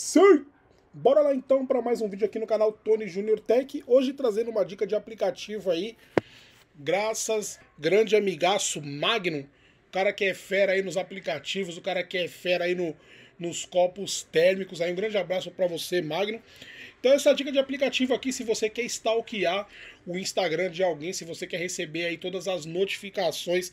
Sim! Bora lá então para mais um vídeo aqui no canal Tony Junior Tech. Hoje trazendo uma dica de aplicativo aí, graças grande amigaço Magno, o cara que é fera aí nos aplicativos, o cara que é fera aí no, nos copos térmicos. Aí um grande abraço para você, Magno. Então essa dica de aplicativo aqui, se você quer stalkear o Instagram de alguém, se você quer receber aí todas as notificações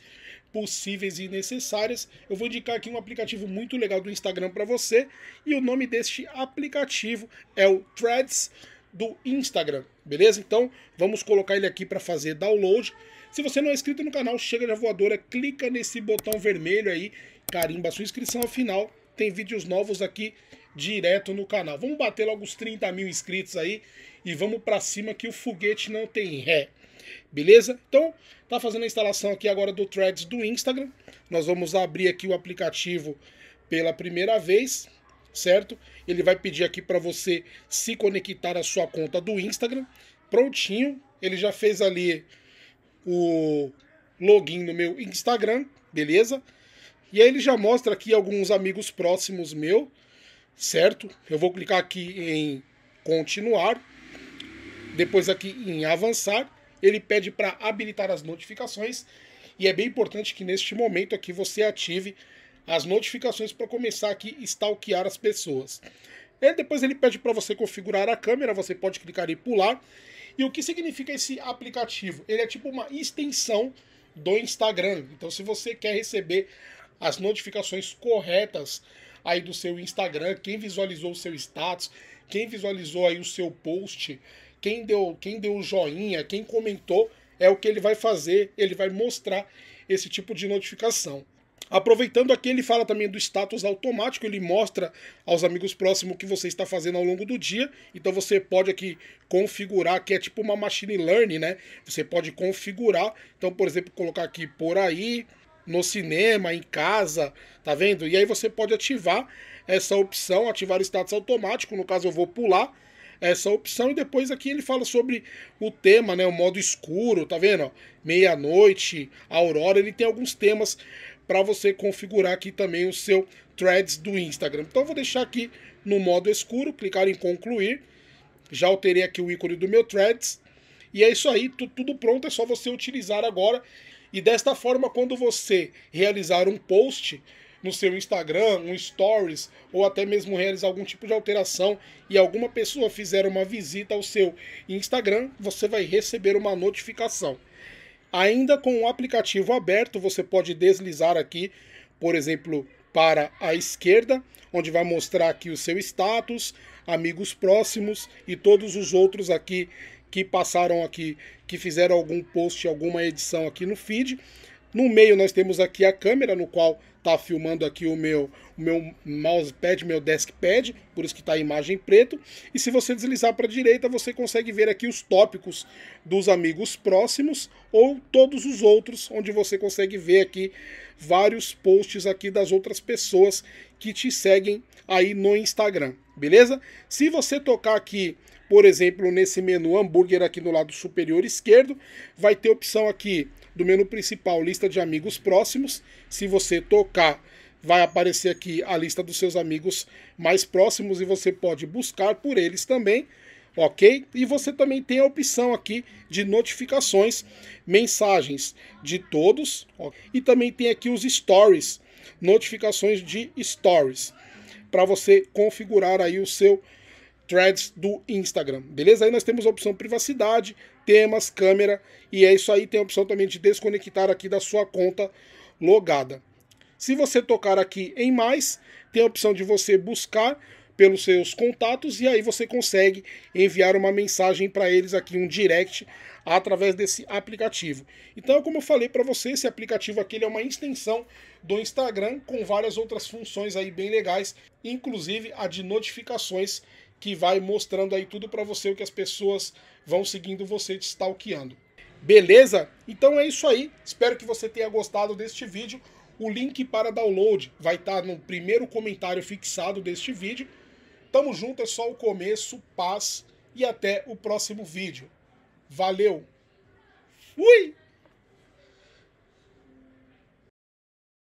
possíveis e necessárias, eu vou indicar aqui um aplicativo muito legal do Instagram para você, e o nome deste aplicativo é o Threads do Instagram, beleza? Então vamos colocar ele aqui para fazer download. Se você não é inscrito no canal, chega na voadora, clica nesse botão vermelho aí, carimba sua inscrição, afinal tem vídeos novos aqui direto no canal. Vamos bater logo os 30 mil inscritos aí e vamos para cima que o foguete não tem ré. Beleza? Então, tá fazendo a instalação aqui agora do Threads do Instagram. Nós vamos abrir aqui o aplicativo pela primeira vez, certo? Ele vai pedir aqui para você se conectar à sua conta do Instagram. Prontinho, ele já fez ali o login no meu Instagram, beleza? E aí ele já mostra aqui alguns amigos próximos meu, certo? Eu vou clicar aqui em continuar, depois aqui em avançar, ele pede para habilitar as notificações e é bem importante que neste momento aqui você ative as notificações para começar aqui a stalkear as pessoas. E depois ele pede para você configurar a câmera, você pode clicar e pular. E o que significa esse aplicativo? Ele é tipo uma extensão do Instagram. Então, se você quer receber as notificações corretas aí do seu Instagram, quem visualizou o seu status, quem visualizou aí o seu post, quem deu, quem deu o joinha, quem comentou, é o que ele vai fazer, ele vai mostrar esse tipo de notificação. Aproveitando aqui, ele fala também do status automático, ele mostra aos amigos próximos o que você está fazendo ao longo do dia. Então você pode aqui configurar, que é tipo uma machine learning, né? Você pode configurar, então, por exemplo, colocar aqui por aí, no cinema, em casa, tá vendo? E aí você pode ativar essa opção, ativar o status automático, no caso eu vou pular essa opção e depois aqui ele fala sobre o tema, né, o modo escuro, tá vendo? Meia-noite, aurora, ele tem alguns temas para você configurar aqui também o seu threads do Instagram. Então eu vou deixar aqui no modo escuro, clicar em concluir. Já alterei aqui o ícone do meu threads. E é isso aí, tudo pronto, é só você utilizar agora. E desta forma, quando você realizar um post no seu Instagram, um stories, ou até mesmo realizar algum tipo de alteração e alguma pessoa fizer uma visita ao seu Instagram, você vai receber uma notificação. Ainda com o aplicativo aberto, você pode deslizar aqui, por exemplo, para a esquerda, onde vai mostrar aqui o seu status, amigos próximos e todos os outros aqui que passaram aqui, que fizeram algum post, alguma edição aqui no feed. No meio nós temos aqui a câmera no qual tá filmando aqui o meu, o meu mousepad, meu deskpad, por isso que está a imagem preto. E se você deslizar para a direita, você consegue ver aqui os tópicos dos amigos próximos ou todos os outros, onde você consegue ver aqui vários posts aqui das outras pessoas que te seguem aí no Instagram, beleza? Se você tocar aqui por exemplo, nesse menu hambúrguer aqui no lado superior esquerdo, vai ter opção aqui do menu principal, lista de amigos próximos, se você tocar, vai aparecer aqui a lista dos seus amigos mais próximos e você pode buscar por eles também, ok? E você também tem a opção aqui de notificações, mensagens de todos, okay? e também tem aqui os stories, notificações de stories, para você configurar aí o seu threads do Instagram, beleza? Aí nós temos a opção privacidade, temas, câmera, e é isso aí, tem a opção também de desconectar aqui da sua conta logada. Se você tocar aqui em mais, tem a opção de você buscar pelos seus contatos e aí você consegue enviar uma mensagem para eles aqui, um direct, através desse aplicativo. Então, como eu falei para você, esse aplicativo aqui é uma extensão do Instagram com várias outras funções aí bem legais, inclusive a de notificações que vai mostrando aí tudo para você o que as pessoas vão seguindo você te stalkeando. Beleza? Então é isso aí. Espero que você tenha gostado deste vídeo. O link para download vai estar tá no primeiro comentário fixado deste vídeo. Tamo junto, é só o começo, paz e até o próximo vídeo. Valeu! Fui!